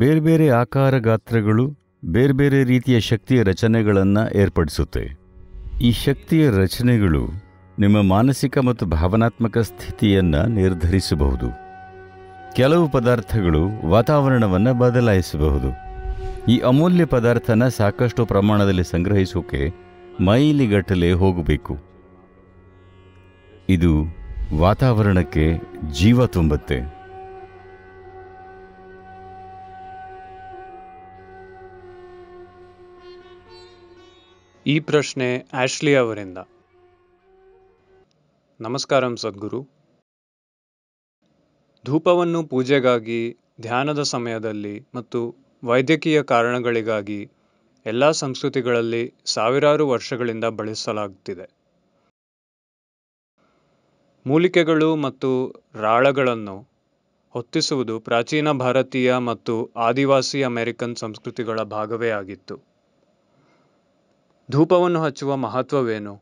ಬೇರೆ ಬೇರೆ ಆಕಾರ ಗಾತ್ರಗಳು ಬೇರೆ ಬೇರೆ ರೀತಿಯ ಶಕ್ತಿಯ ರಚನೆಗಳನ್ನು ಏರ್ಪಡಿಸುತ್ತೆ ಈ ಶಕ್ತಿಯ ರಚನೆಗಳು ನಿಮ್ಮ ಮಾನಸಿಕ ಮತ್ತು ಭಾವನಾತ್ಮಕ ಸ್ಥಿತಿಯನ್ನು ನಿರ್ಧರಿಸಬಹುದು ಕೆಲವು ಪದಾರ್ಥಗಳು ವಾತಾವರಣವನ್ನು ಬದಲಾಯಿಸಬಹುದು ಈ ಅಮೂಲ್ಯ ಪದಾರ್ಥನ ಸಾಕಷ್ಟು ಪ್ರಮಾಣದಲ್ಲಿ ಸಂಗ್ರಹಿಸೋಕೆ ಮೈಲಿಗಟ್ಟಲೆ ಹೋಗಬೇಕು ಇದು ವಾತಾವರಣಕ್ಕೆ ಜೀವ ತುಂಬುತ್ತೆ ಈ ಪ್ರಶ್ನೆ ಆಶ್ಲಿ ಅವರಿಂದ ನಮಸ್ಕಾರಂ ಸದ್ಗುರು ಧೂಪವನ್ನು ಪೂಜೆಗಾಗಿ ಧ್ಯಾನದ ಸಮಯದಲ್ಲಿ ಮತ್ತು ವೈದ್ಯಕೀಯ ಕಾರಣಗಳಿಗಾಗಿ ಎಲ್ಲ ಸಂಸ್ಕೃತಿಗಳಲ್ಲಿ ಸಾವಿರಾರು ವರ್ಷಗಳಿಂದ ಬಳಸಲಾಗುತ್ತಿದೆ ಮೂಲಿಕೆಗಳು ಮತ್ತು ರಾಳಗಳನ್ನು ಹೊತ್ತಿಸುವುದು ಪ್ರಾಚೀನ ಭಾರತೀಯ ಮತ್ತು ಆದಿವಾಸಿ ಅಮೆರಿಕನ್ ಸಂಸ್ಕೃತಿಗಳ ಭಾಗವೇ ಆಗಿತ್ತು ಧೂಪವನ್ನು ಹಚ್ಚುವ ಮಹತ್ವವೇನು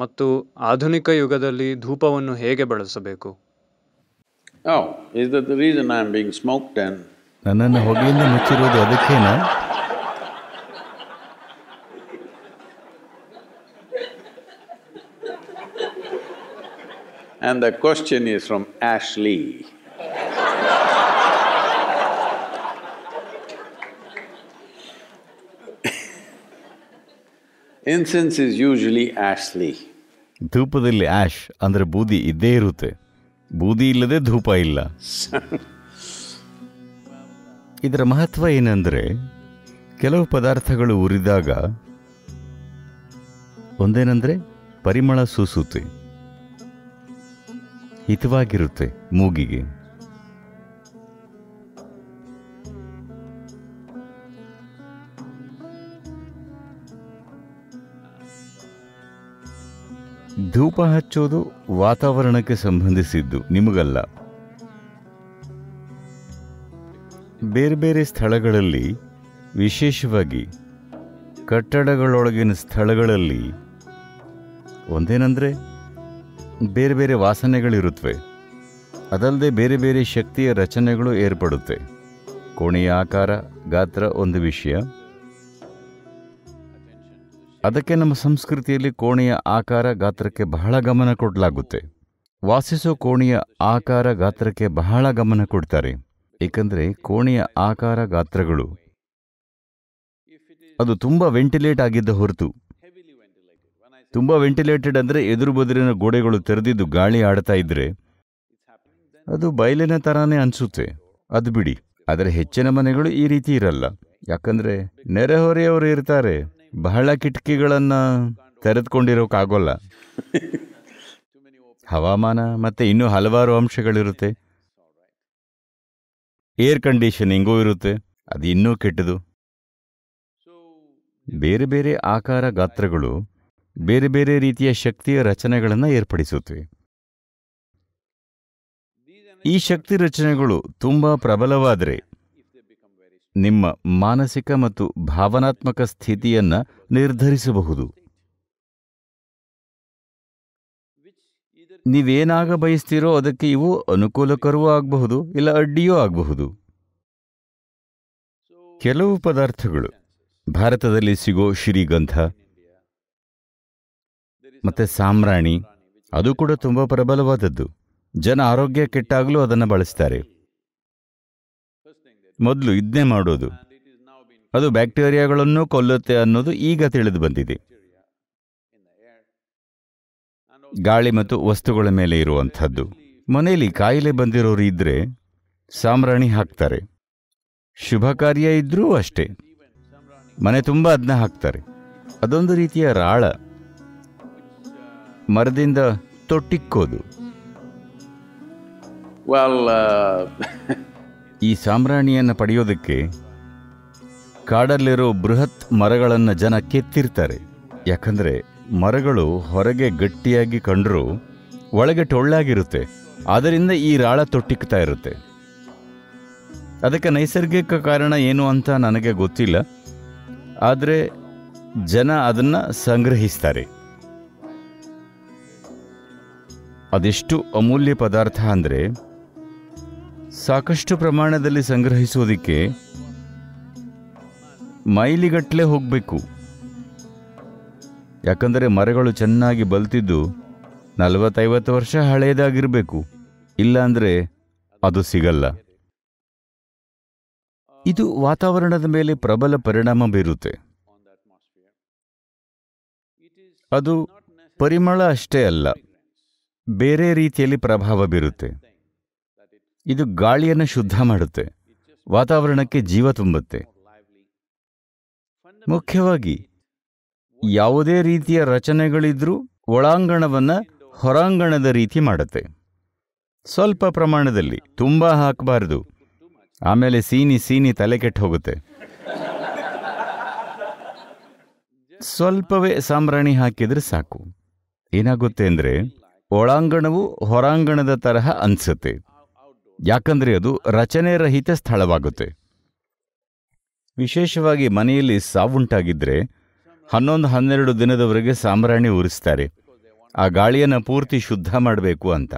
ಮತ್ತು ಆಧುನಿಕ ಯುಗದಲ್ಲಿ ಧೂಪವನ್ನು ಹೇಗೆ ಬಳಸಬೇಕು oh, ನನ್ನನ್ನು ಹೊಗೆಯಿಂದ ಮುಚ್ಚಿರುವುದು ಅದಕ್ಕೇನಾ And the question is from Ashley. Incense is usually ashly. ಧೂಪದಲ್ಲಿ ಆಶ್ ಅಂದ್ರೆ ಬೂದಿ ಇದ್ದೇ ಇರುತ್ತೆ ಬೂದಿ ಇಲ್ಲದೆ ಧೂಪ ಇಲ್ಲ ಇದರ ಮಹತ್ವ ಏನಂದ್ರೆ ಕೆಲವು ಪದಾರ್ಥಗಳು ಉರಿದಾಗ ಒಂದೇನಂದ್ರೆ ಪರಿಮಳ ಸೂಸುತ್ತೆ ಹಿತವಾಗಿರುತ್ತೆ ಮೂಗಿಗೆ ಧೂಪ ಹಚ್ಚೋದು ವಾತಾವರಣಕ್ಕೆ ಸಂಬಂಧಿಸಿದ್ದು ನಿಮಗಲ್ಲ ಬೇರೆ ಬೇರೆ ಸ್ಥಳಗಳಲ್ಲಿ ವಿಶೇಷವಾಗಿ ಕಟ್ಟಡಗಳೊಳಗಿನ ಸ್ಥಳಗಳಲ್ಲಿ ಒಂದೇನೆಂದರೆ ಬೇರೆ ಬೇರೆ ವಾಸನೆಗಳಿರುತ್ತವೆ ಅದಲ್ಲದೆ ಬೇರೆ ಬೇರೆ ಶಕ್ತಿಯ ರಚನೆಗಳು ಏರ್ಪಡುತ್ತೆ ಕೋಣೆಯ ಆಕಾರ ಗಾತ್ರ ಒಂದು ವಿಷಯ ಅದಕ್ಕೆ ನಮ್ಮ ಸಂಸ್ಕೃತಿಯಲ್ಲಿ ಕೋಣೆಯ ಆಕಾರ ಗಾತ್ರಕ್ಕೆ ಬಹಳ ಗಮನ ಕೊಡಲಾಗುತ್ತೆ ವಾಸಿಸೋ ಕೋಣೆಯ ಆಕಾರ ಗಾತ್ರಕ್ಕೆ ಬಹಳ ಗಮನ ಕೊಡ್ತಾರೆ ಏಕೆಂದರೆ ಕೋಣೆಯ ಆಕಾರ ಗಾತ್ರಗಳು ಅದು ತುಂಬ ವೆಂಟಿಲೇಟ್ ಆಗಿದ್ದ ಹೊರತು ತುಂಬ ವೆಂಟಿಲೇಟೆಡ್ ಅಂದರೆ ಎದುರು ಬದುರಿನ ಗೋಡೆಗಳು ತೆರೆದಿದ್ದು ಗಾಳಿ ಆಡ್ತಾ ಇದ್ರೆ ಅದು ಬಯಲಿನ ತರಾನೇ ಅನಿಸುತ್ತೆ ಅದು ಬಿಡಿ ಆದರೆ ಹೆಚ್ಚಿನ ಮನೆಗಳು ಈ ರೀತಿ ಇರಲ್ಲ ಯಾಕಂದ್ರೆ ನೆರೆಹೊರೆಯವರು ಇರ್ತಾರೆ ಬಹಳ ಕಿಟಕಿಗಳನ್ನ ತೆರೆದುಕೊಂಡಿರೋಕ್ಕಾಗೋಲ್ಲ ಹವಾಮಾನ ಮತ್ತೆ ಇನ್ನೂ ಹಲವಾರು ಅಂಶಗಳಿರುತ್ತೆ ಏರ್ ಕಂಡೀಷನಿಂಗೂ ಇರುತ್ತೆ ಅದು ಇನ್ನೂ ಕೆಟ್ಟದು ಬೇರೆ ಬೇರೆ ಆಕಾರ ಗಾತ್ರಗಳು ಬೇರೆ ಬೇರೆ ರೀತಿಯ ಶಕ್ತಿಯ ರಚನೆಗಳನ್ನು ಏರ್ಪಡಿಸುತ್ತವೆ ಈ ಶಕ್ತಿ ರಚನೆಗಳು ತುಂಬ ಪ್ರಬಲವಾದರೆ ನಿಮ್ಮ ಮಾನಸಿಕ ಮತ್ತು ಭಾವನಾತ್ಮಕ ಸ್ಥಿತಿಯನ್ನು ನಿರ್ಧರಿಸಬಹುದು ನೀವೇನಾಗ ಬಯಸ್ತೀರೋ ಅದಕ್ಕೆ ಇವು ಅನುಕೂಲಕರವೂ ಆಗಬಹುದು ಇಲ್ಲ ಅಡ್ಡಿಯೂ ಆಗಬಹುದು ಕೆಲವು ಪದಾರ್ಥಗಳು ಭಾರತದಲ್ಲಿ ಸಿಗೋ ಶ್ರೀಗಂಧ ಮತ್ತೆ ಸಾಮ್ರಾಣಿ ಅದು ಕೂಡ ತುಂಬಾ ಪ್ರಬಲವಾದದ್ದು ಜನ ಆರೋಗ್ಯ ಕೆಟ್ಟಾಗಲೂ ಅದನ್ನು ಬಳಸ್ತಾರೆ ಮೊದಲು ಇದನ್ನೇ ಮಾಡೋದು ಅದು ಬ್ಯಾಕ್ಟೀರಿಯಾಗಳನ್ನು ಕೊಲ್ಲುತ್ತೆ ಅನ್ನೋದು ಈಗ ತಿಳಿದು ಬಂದಿದೆ ಗಾಳಿ ಮತ್ತು ವಸ್ತುಗಳ ಮೇಲೆ ಇರುವಂಥದ್ದು ಮನೆಯಲ್ಲಿ ಕಾಯಿಲೆ ಬಂದಿರೋರು ಇದ್ದರೆ ಸಾಮ್ರಾಣಿ ಹಾಕ್ತಾರೆ ಶುಭ ಕಾರ್ಯ ಇದ್ರೂ ಅಷ್ಟೇ ಮನೆ ತುಂಬ ಅದನ್ನ ಹಾಕ್ತಾರೆ ಅದೊಂದು ರೀತಿಯ ರಾಳ ಮರದಿಂದ ತೊಟ್ಟಿಕ್ಕೋದು uh, ಈ ಸಾಮ್ರಾಣಿಯನ್ನು ಪಡೆಯೋದಕ್ಕೆ ಕಾಡಲ್ಲಿರೋ ಬೃಹತ್ ಮರಗಳನ್ನು ಜನ ಕೆತ್ತಿರ್ತಾರೆ ಯಾಕಂದರೆ ಮರಗಳು ಹೊರಗೆ ಗಟ್ಟಿಯಾಗಿ ಕಂಡರೂ ಒಳಗೆ ಟೊಳ್ಳಾಗಿರುತ್ತೆ ಆದ್ದರಿಂದ ಈ ರಾಳ ತೊಟ್ಟಿಕ್ತಾ ಇರುತ್ತೆ ಅದಕ್ಕೆ ನೈಸರ್ಗಿಕ ಕಾರಣ ಏನು ಅಂತ ನನಗೆ ಗೊತ್ತಿಲ್ಲ ಆದರೆ ಜನ ಅದನ್ನು ಸಂಗ್ರಹಿಸ್ತಾರೆ ಅದೆಷ್ಟು ಅಮೂಲ್ಯ ಪದಾರ್ಥ ಅಂದರೆ ಸಾಕಷ್ಟು ಪ್ರಮಾಣದಲ್ಲಿ ಸಂಗ್ರಹಿಸೋದಕ್ಕೆ ಮೈಲಿಗಟ್ಟಲೆ ಹೋಗಬೇಕು ಯಾಕಂದರೆ ಮರಗಳು ಚೆನ್ನಾಗಿ ಬಲ್ತಿದ್ದು ನಲವತ್ತೈವತ್ತು ವರ್ಷ ಹಳೆಯದಾಗಿರಬೇಕು ಇಲ್ಲಾಂದರೆ ಅದು ಸಿಗಲ್ಲ ಇದು ವಾತಾವರಣದ ಮೇಲೆ ಪ್ರಬಲ ಪರಿಣಾಮ ಬೀರುತ್ತೆ ಅದು ಪರಿಮಳ ಅಷ್ಟೇ ಅಲ್ಲ ಬೇರೆ ರೀತಿಯಲ್ಲಿ ಪ್ರಭಾವ ಬೀರುತ್ತೆ ಇದು ಗಾಳಿಯನ್ನು ಶುದ್ಧ ಮಾಡುತ್ತೆ ವಾತಾವರಣಕ್ಕೆ ಜೀವ ತುಂಬುತ್ತೆ ಮುಖ್ಯವಾಗಿ ಯಾವುದೇ ರೀತಿಯ ರಚನೆಗಳಿದ್ರೂ ಒಳಾಂಗಣವನ್ನು ಹೊರಾಂಗಣದ ರೀತಿ ಮಾಡುತ್ತೆ ಸ್ವಲ್ಪ ಪ್ರಮಾಣದಲ್ಲಿ ತುಂಬ ಹಾಕಬಾರದು ಆಮೇಲೆ ಸೀನಿ ಸೀನಿ ತಲೆ ಕೆಟ್ಟ ಹೋಗುತ್ತೆ ಸ್ವಲ್ಪವೇ ಸಾಂಬ್ರಾಣಿ ಹಾಕಿದ್ರೆ ಸಾಕು ಏನಾಗುತ್ತೆ ಅಂದರೆ ಒಳಾಂಗಣವು ಹೊರಾಂಗಣದ ತರಹ ಅನಿಸುತ್ತೆ ಯಾಕಂದರೆ ಅದು ರಚನೆ ರಹಿತ ಸ್ಥಳವಾಗುತ್ತೆ ವಿಶೇಷವಾಗಿ ಮನೆಯಲ್ಲಿ ಸಾವುಂಟಾಗಿದ್ದರೆ ಹನ್ನೊಂದು ಹನ್ನೆರಡು ದಿನದವರೆಗೆ ಸಾಂಬ್ರಾಣಿ ಉರಿಸ್ತಾರೆ ಆ ಗಾಳಿಯನ್ನು ಪೂರ್ತಿ ಶುದ್ಧ ಮಾಡಬೇಕು ಅಂತ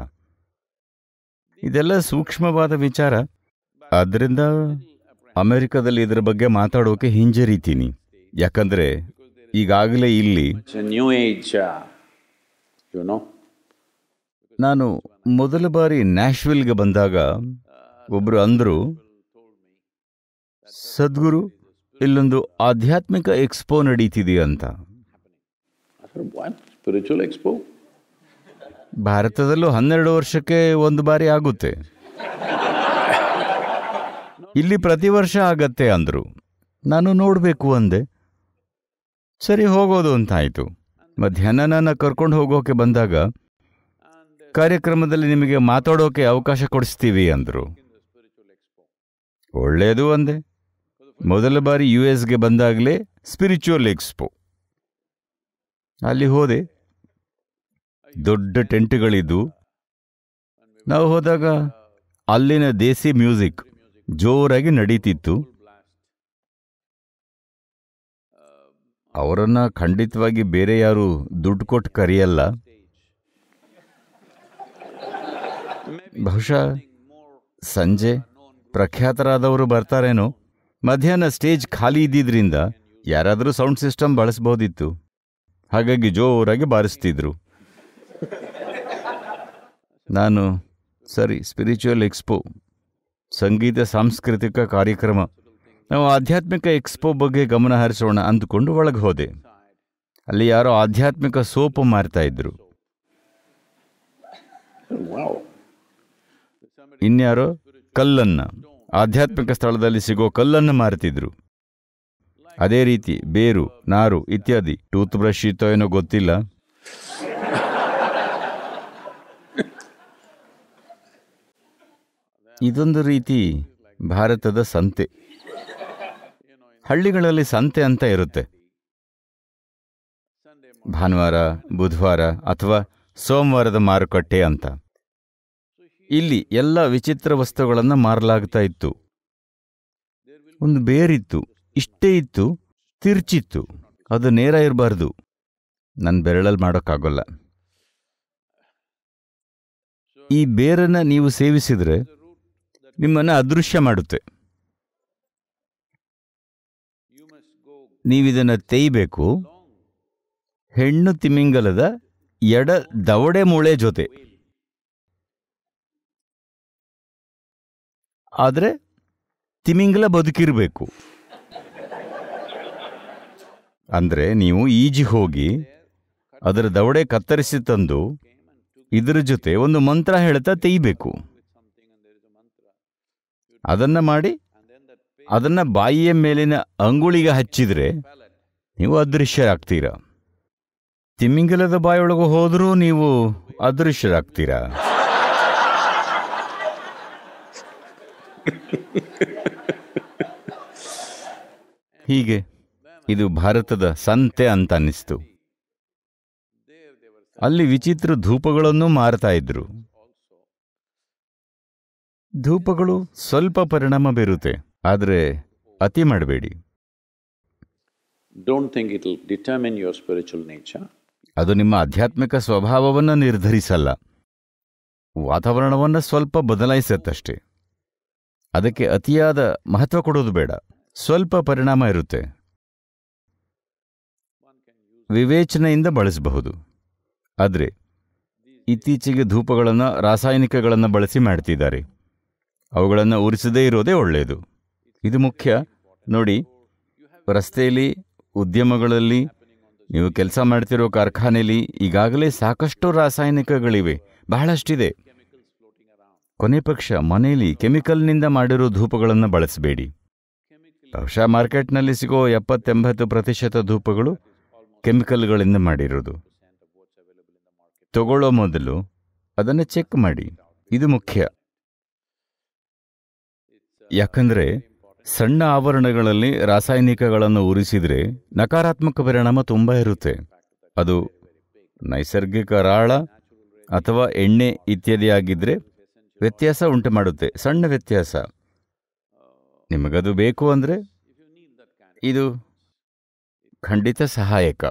ಇದೆಲ್ಲ ಸೂಕ್ಷ್ಮವಾದ ವಿಚಾರ ಆದ್ದರಿಂದ ಅಮೆರಿಕದಲ್ಲಿ ಇದರ ಬಗ್ಗೆ ಮಾತಾಡೋಕೆ ಹಿಂಜರಿತೀನಿ ಯಾಕಂದರೆ ಈಗಾಗಲೇ ಇಲ್ಲಿ ನ್ಯೂ uh, ನಾನು ಮೊದಲ ಬಾರಿ ನ್ಯಾಶ್ವಿಲ್ಗೆ ಬಂದಾಗ ಒಬ್ರು ಅಂದರು ಸದ್ಗುರು ಇಲ್ಲೊಂದು ಆಧ್ಯಾತ್ಮಿಕ ಎಕ್ಸ್ಪೋ ನಡೀತಿದೆ ಅಂತ ಎಕ್ಸ್ಪೋ ಭಾರತದಲ್ಲೂ ಹನ್ನೆರಡು ವರ್ಷಕ್ಕೆ ಒಂದು ಬಾರಿ ಆಗುತ್ತೆ ಇಲ್ಲಿ ಪ್ರತಿ ವರ್ಷ ಆಗತ್ತೆ ಅಂದರು ನಾನು ನೋಡಬೇಕು ಅಂದೆ ಸರಿ ಹೋಗೋದು ಅಂತಾಯಿತು ಮಧ್ಯಾಹ್ನ ನಾನು ಕರ್ಕೊಂಡು ಹೋಗೋಕೆ ಬಂದಾಗ ಕಾರ್ಯಕ್ರಮದಲ್ಲಿ ನಿಮಗೆ ಮಾತಾಡೋಕೆ ಅವಕಾಶ ಕೊಡಿಸ್ತೀವಿ ಅಂದರು ಒಳ್ಳೆಯದು ಅಂದೆ ಮೊದಲ ಬಾರಿ ಯು ಎಸ್ಗೆ ಬಂದಾಗಲೇ ಸ್ಪಿರಿಚುವಲ್ ಎಕ್ಸ್ಪೋ ಅಲ್ಲಿ ಹೋದೆ ದೊಡ್ಡ ಟೆಂಟ್ಗಳಿದ್ದು ನಾವು ಹೋದಾಗ ಅಲ್ಲಿನ ದೇಸಿ ಮ್ಯೂಸಿಕ್ ಜೋರಾಗಿ ನಡೀತಿತ್ತು ಅವರನ್ನು ಖಂಡಿತವಾಗಿ ಬೇರೆ ಯಾರು ದುಡ್ಡು ಕೊಟ್ಟು ಕರೆಯಲ್ಲ ಬಹುಶಃ ಸಂಜೆ ಪ್ರಖ್ಯಾತರಾದವರು ಬರ್ತಾರೇನೋ ಮಧ್ಯಾಹ್ನ ಸ್ಟೇಜ್ ಖಾಲಿ ಇದ್ದಿದ್ರಿಂದ ಯಾರಾದರೂ ಸೌಂಡ್ ಸಿಸ್ಟಮ್ ಬಳಸ್ಬೋದಿತ್ತು ಹಾಗಾಗಿ ಜೋರಾಗಿ ಬಾರಿಸ್ತಿದ್ರು ನಾನು ಸರಿ ಸ್ಪಿರಿಚುವಲ್ ಎಕ್ಸ್ಪೋ ಸಂಗೀತ ಸಾಂಸ್ಕೃತಿಕ ಕಾರ್ಯಕ್ರಮ ನಾವು ಆಧ್ಯಾತ್ಮಿಕ ಎಕ್ಸ್ಪೋ ಬಗ್ಗೆ ಗಮನ ಹರಿಸೋಣ ಅಂದುಕೊಂಡು ಒಳಗೆ ಹೋದೆ ಅಲ್ಲಿ ಯಾರೋ ಆಧ್ಯಾತ್ಮಿಕ ಸೋಪು ಮಾರ್ತಾ ಇದ್ರು ಇನ್ಯಾರೋ ಕಲ್ಲನ್ನು ಆಧ್ಯಾತ್ಮಿಕ ಸ್ಥಳದಲ್ಲಿ ಸಿಗೋ ಕಲ್ಲನ್ನು ಮಾರುತ್ತಿದ್ರು ಅದೇ ರೀತಿ ಬೇರು ನಾರು ಇತ್ಯಾದಿ ಟೂತ್ ಬ್ರಷ್ ಇತ್ತೋ ಏನೋ ಗೊತ್ತಿಲ್ಲ ಇದೊಂದು ರೀತಿ ಭಾರತದ ಸಂತೆ ಹಳ್ಳಿಗಳಲ್ಲಿ ಸಂತೆ ಅಂತ ಇರುತ್ತೆ ಭಾನುವಾರ ಬುಧವಾರ ಅಥವಾ ಸೋಮವಾರದ ಮಾರುಕಟ್ಟೆ ಅಂತ ಇಲ್ಲಿ ಎಲ್ಲ ವಿಚಿತ್ರ ವಸ್ತುಗಳನ್ನು ಮಾರಲಾಗ್ತಾ ಇತ್ತು ಒಂದು ಬೇರಿತ್ತು ಇಷ್ಟೇ ಇತ್ತು ತಿರ್ಚಿತ್ತು ಅದು ನೇರ ಇರಬಾರ್ದು ನನ್ನ ಬೆರಳಲ್ಲಿ ಮಾಡೋಕ್ಕಾಗಲ್ಲ ಈ ಬೇರನ್ನು ನೀವು ಸೇವಿಸಿದರೆ ನಿಮ್ಮನ್ನು ಅದೃಶ್ಯ ಮಾಡುತ್ತೆ ನೀವಿದನ್ನು ತೇಯ್ಬೇಕು ಹೆಣ್ಣು ತಿಮಿಂಗಲದ ಎಡ ದವಡೆ ಮೂಳೆ ಜೊತೆ ಆದರೆ ತಿಮಿಂಗಲ ಬದುಕಿರಬೇಕು ಅಂದರೆ ನೀವು ಈಜಿ ಹೋಗಿ ಅದರ ದವಡೆ ಕತ್ತರಿಸಿ ತಂದು ಇದರ ಜೊತೆ ಒಂದು ಮಂತ್ರ ಹೇಳ್ತಾ ತೆಯ್ಬೇಕು ಅದನ್ನು ಮಾಡಿ ಅದನ್ನು ಬಾಯಿಯ ಮೇಲಿನ ಅಂಗುಳಿಗೆ ಹಚ್ಚಿದರೆ ನೀವು ಅದೃಶ್ಯರಾಗ್ತೀರಾ ತಿಮಿಂಗಲದ ಬಾಯಿಯೊಳಗೆ ಹೋದರೂ ನೀವು ಅದೃಶ್ಯರಾಗ್ತೀರಾ ಹೀಗೆ ಇದು ಭಾರತದ ಸಂತೆ ಅಂತ ಅನ್ನಿಸ್ತು ಅಲ್ಲಿ ವಿಚಿತ್ರ ಧೂಪಗಳನ್ನು ಮಾರ್ತಾ ಇದ್ರು ಧೂಪಗಳು ಸ್ವಲ್ಪ ಪರಿಣಾಮ ಬೀರುತ್ತೆ ಆದರೆ ಅತಿ ಮಾಡಬೇಡಿ don't think it determine your nature ಅದು ನಿಮ್ಮ ಆಧ್ಯಾತ್ಮಿಕ ಸ್ವಭಾವವನ್ನು ನಿರ್ಧರಿಸಲ್ಲ ವಾತಾವರಣವನ್ನು ಸ್ವಲ್ಪ ಬದಲಾಯಿಸತ್ತಷ್ಟೇ ಅದಕ್ಕೆ ಅತಿಯಾದ ಮಹತ್ವ ಕೊಡೋದು ಬೇಡ ಸ್ವಲ್ಪ ಪರಿಣಾಮ ಇರುತ್ತೆ ವಿವೇಚನೆಯಿಂದ ಬಳಸಬಹುದು ಆದರೆ ಇತ್ತೀಚೆಗೆ ಧೂಪಗಳನ್ನು ರಾಸಾಯನಿಕಗಳನ್ನು ಬಳಸಿ ಮಾಡ್ತಿದ್ದಾರೆ ಅವುಗಳನ್ನು ಉರಿಸದೇ ಇರೋದೇ ಒಳ್ಳೆಯದು ಇದು ಮುಖ್ಯ ನೋಡಿ ರಸ್ತೆಯಲ್ಲಿ ಉದ್ಯಮಗಳಲ್ಲಿ ನೀವು ಕೆಲಸ ಮಾಡ್ತಿರೋ ಕಾರ್ಖಾನೆಯಲ್ಲಿ ಈಗಾಗಲೇ ಸಾಕಷ್ಟು ರಾಸಾಯನಿಕಗಳಿವೆ ಬಹಳಷ್ಟಿದೆ ಕೊನೆ ಪಕ್ಷ ಮನೆಯಲ್ಲಿ ಕೆಮಿಕಲ್ನಿಂದ ಮಾಡಿರೋ ಧೂಪಗಳನ್ನು ಬಳಸಬೇಡಿ ಬಹುಶಃ ಮಾರ್ಕೆಟ್ನಲ್ಲಿ ಸಿಗೋ ಎಪ್ಪತ್ತೆಂಬತ್ತು ಪ್ರತಿಶತ ಧೂಪಗಳು ಕೆಮಿಕಲ್ಗಳಿಂದ ಮಾಡಿರೋದು ತಗೊಳ್ಳೋ ಮೊದಲು ಅದನ್ನು ಚೆಕ್ ಮಾಡಿ ಇದು ಮುಖ್ಯ ಯಾಕಂದರೆ ಸಣ್ಣ ಆವರಣಗಳಲ್ಲಿ ರಾಸಾಯನಿಕಗಳನ್ನು ಉರಿಸಿದರೆ ನಕಾರಾತ್ಮಕ ಪರಿಣಾಮ ತುಂಬ ಇರುತ್ತೆ ಅದು ನೈಸರ್ಗಿಕ ರಾಳ ಅಥವಾ ಎಣ್ಣೆ ಇತ್ಯಾದಿ ಆಗಿದ್ರೆ ವ್ಯತ್ಯಾಸ ಉಂಟು ಮಾಡುತ್ತೆ ಸಣ್ಣ ವ್ಯತ್ಯಾಸ ನಿಮಗದು ಬೇಕು ಅಂದರೆ ಇದು ಖಂಡಿತ ಸಹಾಯಕ